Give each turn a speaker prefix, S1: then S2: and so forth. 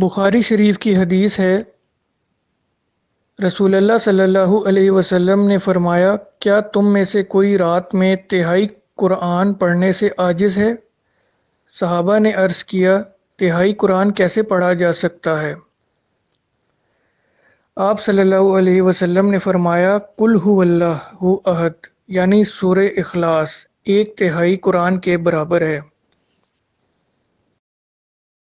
S1: बुखारी शरीफ की हदीस है रसूल सल्लल्लाहु अलैहि वसल्लम ने फरमाया क्या तुम में से कोई रात में तिहाई कुरान पढ़ने से आजिज़ है सहाबा ने अर्ज़ किया तिहाई कुरान कैसे पढ़ा जा सकता है आप सल्लल्लाहु अलैहि वसल्लम ने फरमाया कुल हुल्ला हु अहद यानी सूर अखलास एक तिहाई कुरान के बराबर है